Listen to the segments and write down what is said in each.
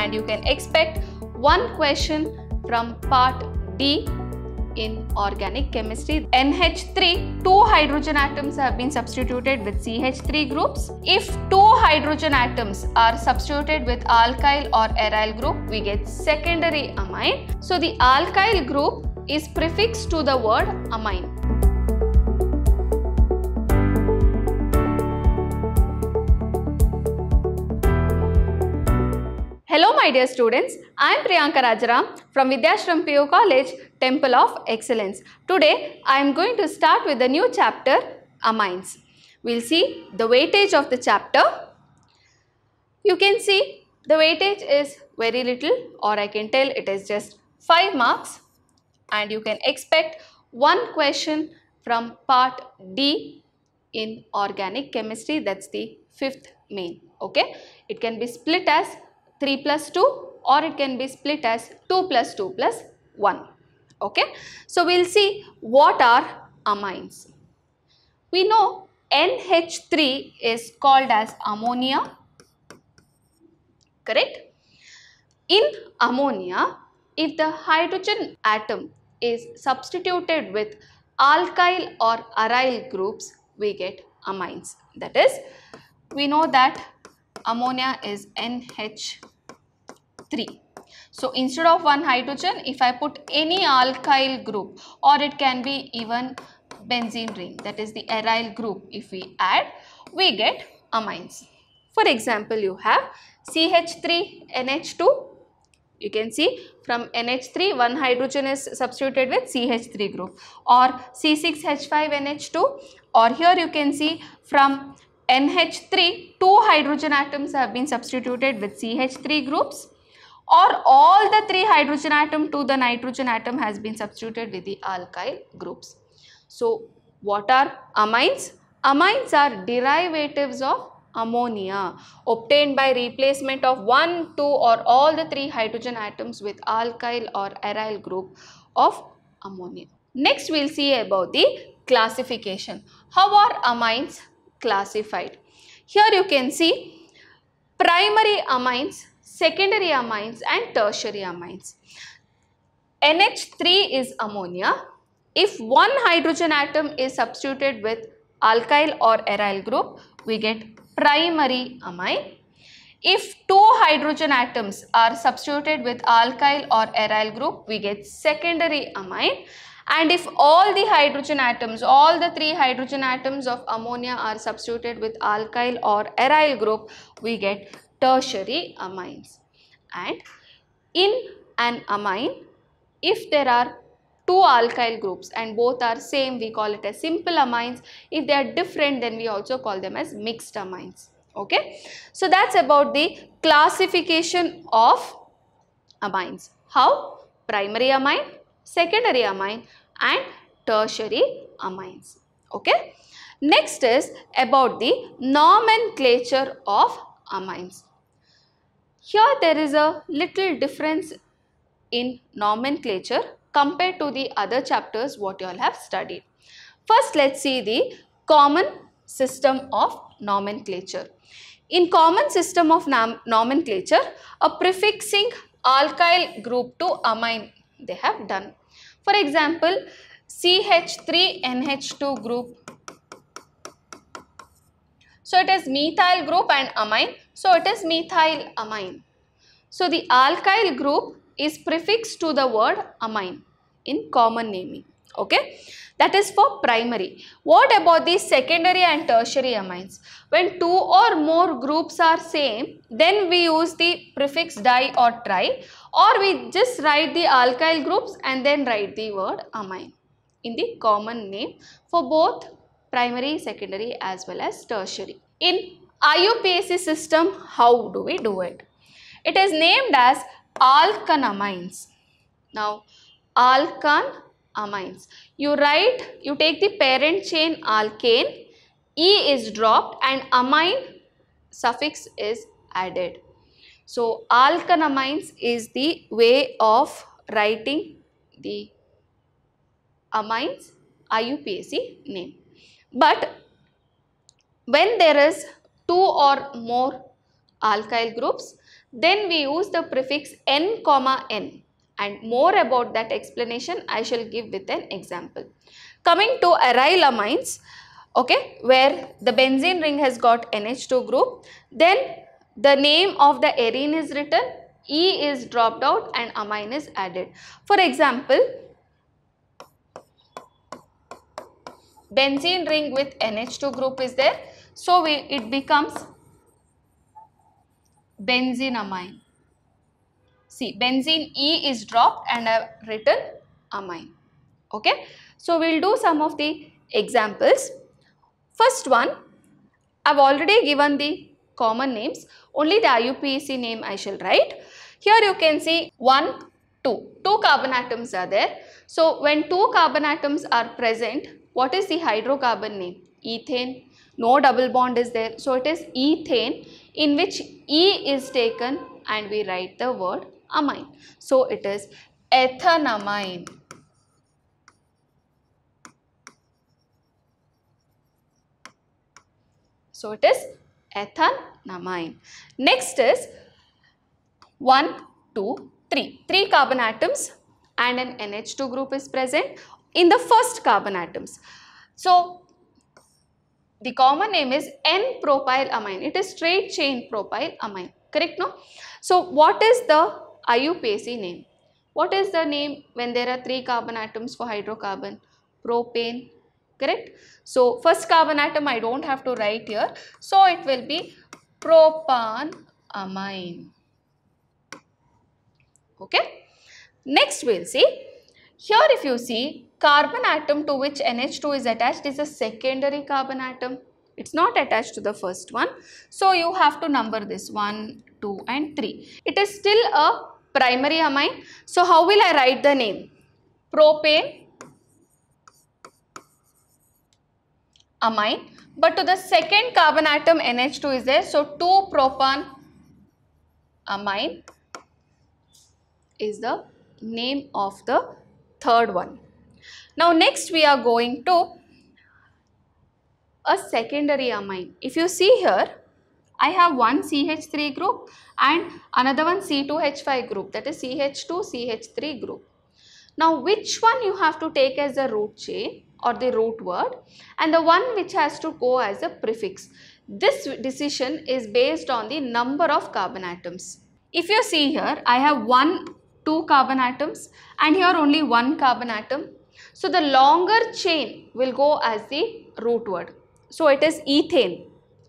and you can expect one question from part D in organic chemistry. NH3, two hydrogen atoms have been substituted with CH3 groups. If two hydrogen atoms are substituted with alkyl or aryl group, we get secondary amine. So the alkyl group is prefixed to the word amine. Hello my dear students, I am Priyanka Rajaram from Vidyashram PU College, Temple of Excellence. Today I am going to start with a new chapter, Amines. We will see the weightage of the chapter. You can see the weightage is very little or I can tell it is just 5 marks and you can expect one question from part D in organic chemistry that's the fifth main okay it can be split as 3 plus 2 or it can be split as 2 plus 2 plus 1. Okay. So, we will see what are amines. We know NH3 is called as ammonia, correct? In ammonia, if the hydrogen atom is substituted with alkyl or aryl groups, we get amines. That is, we know that ammonia is NH 3. So instead of one hydrogen, if I put any alkyl group or it can be even benzene ring that is the aryl group if we add, we get amines. For example, you have CH3NH2. You can see from NH3, one hydrogen is substituted with CH3 group or C6H5NH2 or here you can see from NH3, two hydrogen atoms have been substituted with CH3 groups or all the three hydrogen atom to the nitrogen atom has been substituted with the alkyl groups. So what are amines? Amines are derivatives of ammonia obtained by replacement of one, two or all the three hydrogen atoms with alkyl or aryl group of ammonia. Next we will see about the classification. How are amines classified? Here you can see primary amines secondary amines and tertiary amines. NH3 is ammonia. If one hydrogen atom is substituted with alkyl or aryl group, we get primary amine. If two hydrogen atoms are substituted with alkyl or aryl group, we get secondary amine. And if all the hydrogen atoms, all the three hydrogen atoms of ammonia are substituted with alkyl or aryl group, we get tertiary amines. And in an amine, if there are two alkyl groups and both are same, we call it as simple amines. If they are different, then we also call them as mixed amines. Okay. So, that's about the classification of amines. How? Primary amine, secondary amine and tertiary amines. Okay. Next is about the nomenclature of amines. Here there is a little difference in nomenclature compared to the other chapters what you all have studied. First let's see the common system of nomenclature. In common system of nomenclature, a prefixing alkyl group to amine they have done. For example, CH3NH2 group so it is methyl group and amine. So it is methyl amine. So the alkyl group is prefixed to the word amine in common naming. Okay, that is for primary. What about the secondary and tertiary amines? When two or more groups are same, then we use the prefix di or tri or we just write the alkyl groups and then write the word amine in the common name for both primary, secondary as well as tertiary. In IUPAC system, how do we do it? It is named as alkanamines. Now, alkanamines. You write, you take the parent chain alkane, E is dropped and amine suffix is added. So, alkanamines is the way of writing the amines IUPAC name. But when there is two or more alkyl groups, then we use the prefix N comma N and more about that explanation I shall give with an example. Coming to amines, okay, where the benzene ring has got NH2 group, then the name of the arene is written, E is dropped out and amine is added. For example, benzene ring with NH2 group is there. So we, it becomes benzeneamine. See benzene E is dropped and I have written amine. Okay. So we will do some of the examples. First one, I have already given the common names. Only the IUPAC name I shall write. Here you can see 1, 2. Two carbon atoms are there. So when two carbon atoms are present, what is the hydrocarbon name? Ethane. No double bond is there. So it is ethane in which E is taken and we write the word amine. So it is ethanamine. So it is ethanamine. Next is 1, 2, 3. 3 carbon atoms and an NH2 group is present in the first carbon atoms. So the common name is N-propyl amine. It is straight chain propyl amine. Correct, no? So what is the IUPAC name? What is the name when there are three carbon atoms for hydrocarbon? Propane, correct? So first carbon atom I don't have to write here. So it will be propanamine. Okay. Next we'll see here if you see, carbon atom to which NH2 is attached is a secondary carbon atom. It's not attached to the first one. So you have to number this 1, 2 and 3. It is still a primary amine. So how will I write the name? Propane amine. But to the second carbon atom NH2 is there. So 2 propane amine is the name of the third one. Now next we are going to a secondary amine. If you see here, I have one CH3 group and another one C2H5 group that is CH2CH3 group. Now which one you have to take as the root chain or the root word and the one which has to go as a prefix. This decision is based on the number of carbon atoms. If you see here, I have one two carbon atoms and here only one carbon atom. So the longer chain will go as the root word. So it is ethane.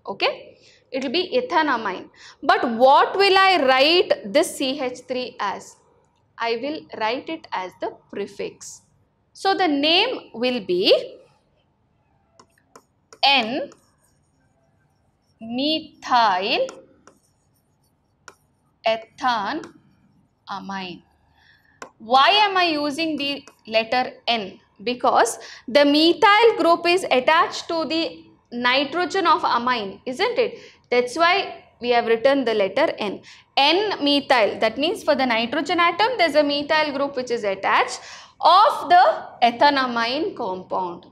Okay. It will be ethanamine. But what will I write this CH3 as? I will write it as the prefix. So the name will be N methyl ethan amine. Uh, why am I using the letter N? Because the methyl group is attached to the nitrogen of amine, isn't it? That's why we have written the letter N. N methyl, that means for the nitrogen atom, there's a methyl group which is attached of the ethanamine compound.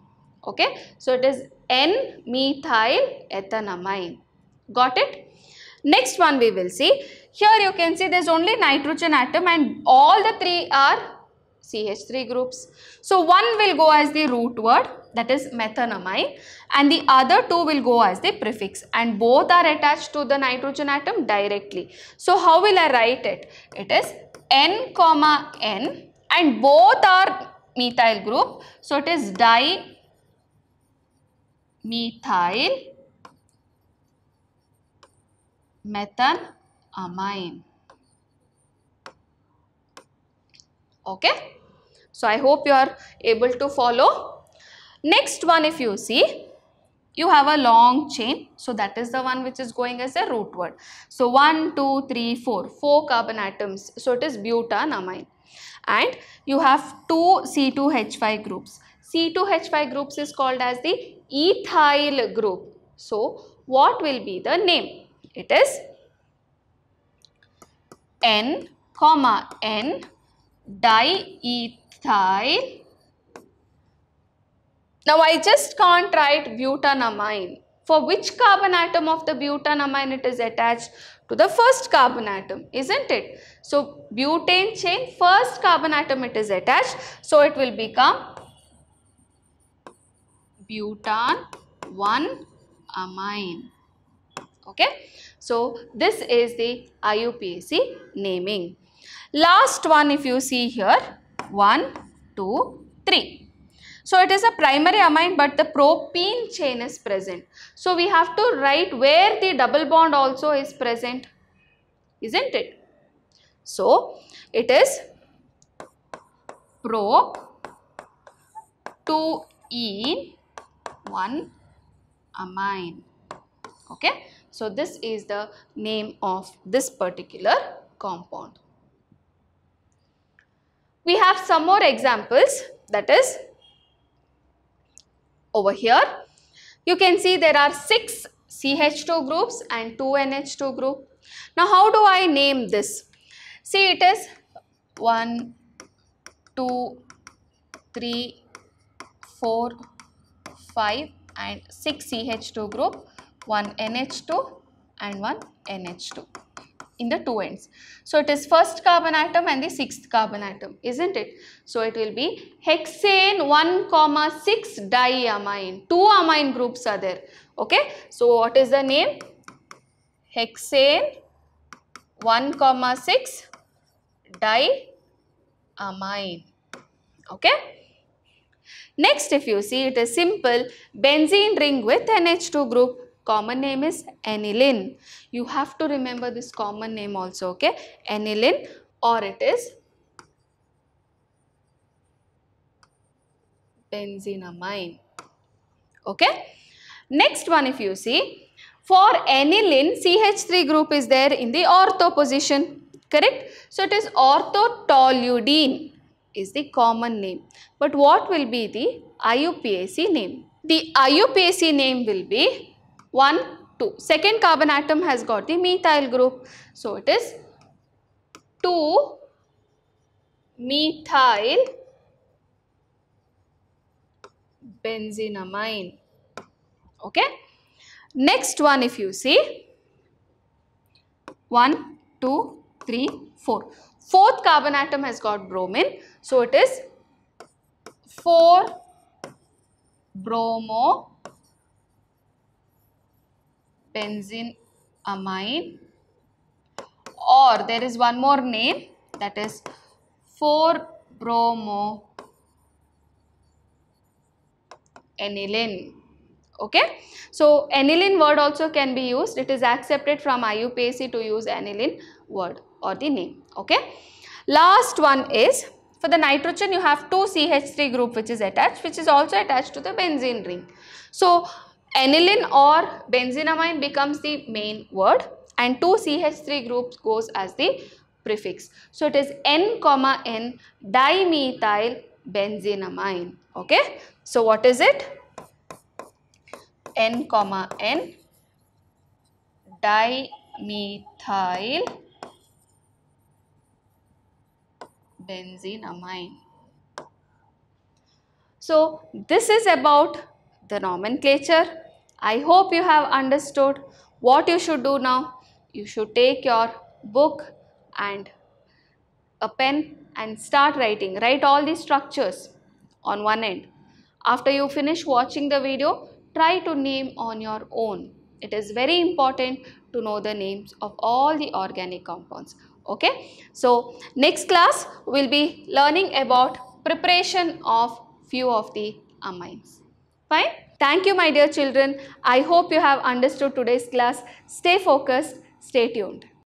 Okay, so it is N methyl ethanamine. Got it? Next one we will see here you can see there's only nitrogen atom and all the three are CH3 groups. So one will go as the root word that is methanamine and the other two will go as the prefix and both are attached to the nitrogen atom directly. So how will I write it? It is N comma N and both are methyl group. So it is dimethyl methan amine. Okay. So I hope you are able to follow. Next one if you see, you have a long chain. So that is the one which is going as a root word. So 1, 2, 3, 4, 4 carbon atoms. So it is butanamine. And you have two C2H5 groups. C2H5 groups is called as the ethyl group. So what will be the name? It is N comma N diethyl. Now I just can't write butanamine. For which carbon atom of the butanamine it is attached? To the first carbon atom, isn't it? So butane chain, first carbon atom it is attached. So it will become butan 1 amine. Okay. So this is the IUPAC naming. Last one if you see here, 1, 2, 3. So it is a primary amine but the propene chain is present. So we have to write where the double bond also is present, isn't it? So it is prop 2 e 1 amine okay so this is the name of this particular compound we have some more examples that is over here you can see there are six CH2 groups and two NH2 group now how do I name this see it is 1 2 3 4 5 and 6 CH2 group one NH2 and one NH2 in the two ends. So it is first carbon atom and the sixth carbon atom, isn't it? So it will be hexane 1 comma 6 diamine. Two amine groups are there. Okay. So what is the name? Hexane 1 comma 6 diamine. Okay. Next if you see it is simple benzene ring with NH2 group common name is aniline you have to remember this common name also okay aniline or it is benzenamine okay next one if you see for aniline ch3 group is there in the ortho position correct so it is orthotoludine is the common name but what will be the iupac name the iupac name will be 1, 2. Second carbon atom has got the methyl group. So, it is 2 methyl benzenamine. Okay. Next one if you see 1, 2, 3, 4. Fourth carbon atom has got bromine. So, it is 4 bromo benzene amine or there is one more name that is 4 bromo aniline okay so aniline word also can be used it is accepted from IUPAC to use aniline word or the name okay last one is for the nitrogen you have two CH3 group which is attached which is also attached to the benzene ring so Aniline or benzenamine becomes the main word and 2CH3 groups goes as the prefix. So it is N comma N dimethyl benzenamine. Okay. So what is it? N comma N dimethyl benzenamine. So this is about the nomenclature. I hope you have understood what you should do now. You should take your book and a pen and start writing. Write all these structures on one end. After you finish watching the video, try to name on your own. It is very important to know the names of all the organic compounds. Okay. So, next class we will be learning about preparation of few of the amines. Fine? Thank you my dear children. I hope you have understood today's class. Stay focused, stay tuned.